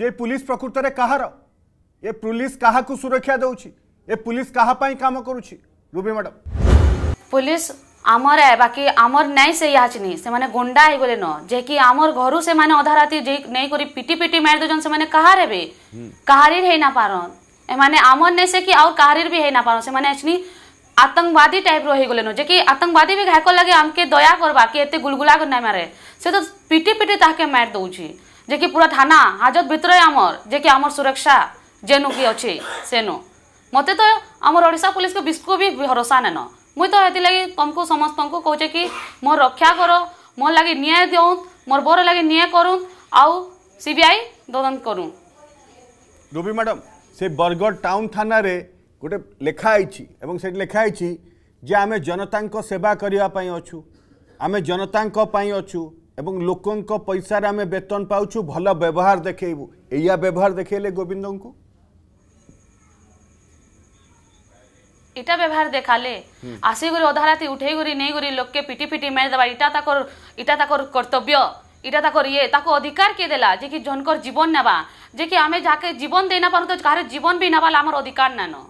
যে পুলিশ প্রকৃতরে কাহার এ পুলিশ কাহাকু সুরক্ষা দেউছি এ পুলিশ কাহা পাই কাম করুছি রুবি ম্যাডাম পুলিশ আমার বাকি আমার নাই সে ইয়াচ নি সেমানে গুন্ডা হয়ে গলে ন যে কি আমার ঘরু সেমানে অধা রাতি যে নেই করি পিটি পিটি মারি দেজন সেমানে কাহার হেবে কাহারির হেই না পারন এমানে আমার নাই সে কি আর কাহারির বি হেই না পারন সেমানে আছনি आतंकवादी टाइप रही गले जे कि आतंकवादी भी घायक लगे हमके दया करवा कि एत गुलगुला को ना मारे से तो पीटी पीटी ताके मार दौर ଯେ କି ପୁରା ଥାନା ହାଜତ ଭିତରେ ଆମର ଯେ କି ଆମର ସୁରକ୍ଷା ଯେନୁ କି ଅଛି ସେନୁ ମୋତେ ତ ଆମର ଓଡ଼ିଶା ପୋଲିସକୁ ବିସ୍କୁ ବି ଭରସା ନେନ ମୁଇଁ ତ ହେଥିଲାଗି ତମକୁ ସମସ୍ତଙ୍କୁ କହୁଛେ କି ମୋର ରକ୍ଷା କର ମୋର ଲାଗି ନ୍ୟାୟ ଦିଅନ୍ ମୋର ବର ଲାଗି ନ୍ୟାୟ କରୁନ୍ ଆଉ ସି ବି ଆଇ ତଦନ୍ତ କରୁନ୍ ରୁବି ମ୍ୟାଡ଼ାମ୍ ସେ ବରଗଡ଼ ଟାଉନ୍ ଥାନାରେ ଗୋଟେ ଲେଖା ହେଇଛି ଏବଂ ସେଠି ଲେଖା ହେଇଛି ଯେ ଆମେ ଜନତାଙ୍କ ସେବା କରିବା ପାଇଁ ଅଛୁ ଆମେ ଜନତାଙ୍କ ପାଇଁ ଅଛୁ এবং লোকঙ্ক পয়সার আমি বেতন পাচ্ছু ভাল ব্যবহার দেখেবু এইয়া ব্যবহার দেখাইলে গোবিন্দ এটা ব্যবহার দেখালে আসিগুড়ি অধারাতি উঠেইগুড়ি নেইগুড়ি লোককে পিটি পিটি মেরে দেবা এটা তাকর এটা তাকর কর্তব্য এটা তাকর ইয়ে তাকে অধিকার কে দেলা যে কি জনকর জীবন নেবা যে কি আমি যাকে জীবন দিয়ে না পারু তো কাহার জীবন বি নেবা আমার অধিকার না